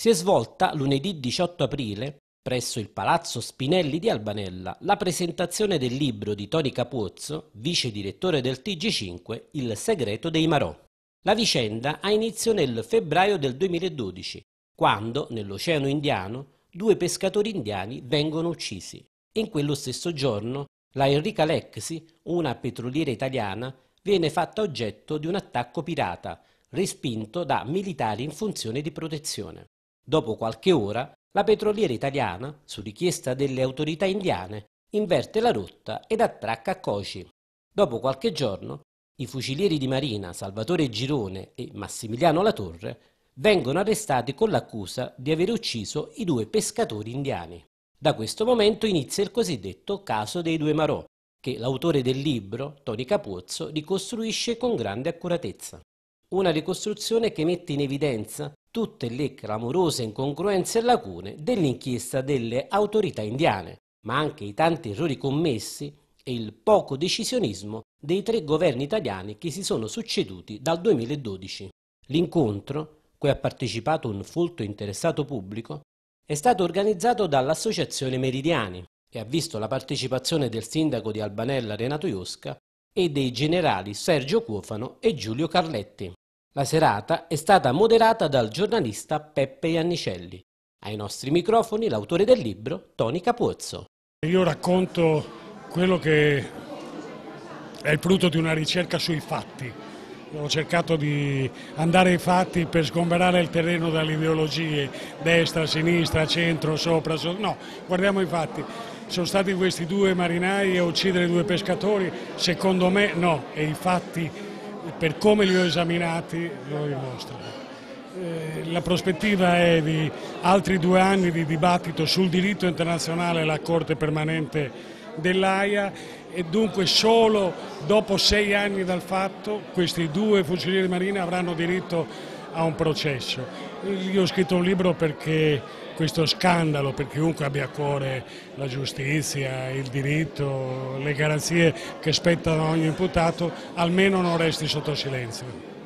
si è svolta lunedì 18 aprile presso il Palazzo Spinelli di Albanella la presentazione del libro di Toni Capuzzo, vice direttore del TG5, Il segreto dei Marò. La vicenda ha inizio nel febbraio del 2012, quando, nell'Oceano Indiano, due pescatori indiani vengono uccisi. In quello stesso giorno, la Enrica Lexi, una petroliera italiana, viene fatta oggetto di un attacco pirata, respinto da militari in funzione di protezione. Dopo qualche ora, la petroliera italiana, su richiesta delle autorità indiane, inverte la rotta ed attracca a Coci. Dopo qualche giorno, i fucilieri di Marina Salvatore Girone e Massimiliano Latorre vengono arrestati con l'accusa di aver ucciso i due pescatori indiani. Da questo momento inizia il cosiddetto caso dei due Marò, che l'autore del libro, Toni Capuzzo, ricostruisce con grande accuratezza. Una ricostruzione che mette in evidenza tutte le clamorose incongruenze e lacune dell'inchiesta delle autorità indiane, ma anche i tanti errori commessi e il poco decisionismo dei tre governi italiani che si sono succeduti dal 2012. L'incontro, cui ha partecipato un folto interessato pubblico, è stato organizzato dall'Associazione Meridiani e ha visto la partecipazione del sindaco di Albanella Renato Iosca e dei generali Sergio Cuofano e Giulio Carletti. La serata è stata moderata dal giornalista Peppe Iannicelli. Ai nostri microfoni l'autore del libro, Toni Capuzzo. Io racconto quello che è il frutto di una ricerca sui fatti. Ho cercato di andare ai fatti per sgomberare il terreno dalle ideologie, destra, sinistra, centro, sopra, sopra. No, guardiamo i fatti. Sono stati questi due marinai a uccidere due pescatori? Secondo me no, e i fatti per come li ho esaminati lo dimostrano. Eh, la prospettiva è di altri due anni di dibattito sul diritto internazionale alla Corte permanente dell'AIA e dunque solo dopo sei anni dal fatto questi due fucilieri di marina avranno diritto a un processo. Io ho scritto un libro perché questo scandalo, per chiunque abbia a cuore la giustizia, il diritto, le garanzie che spettano a ogni imputato, almeno non resti sotto silenzio.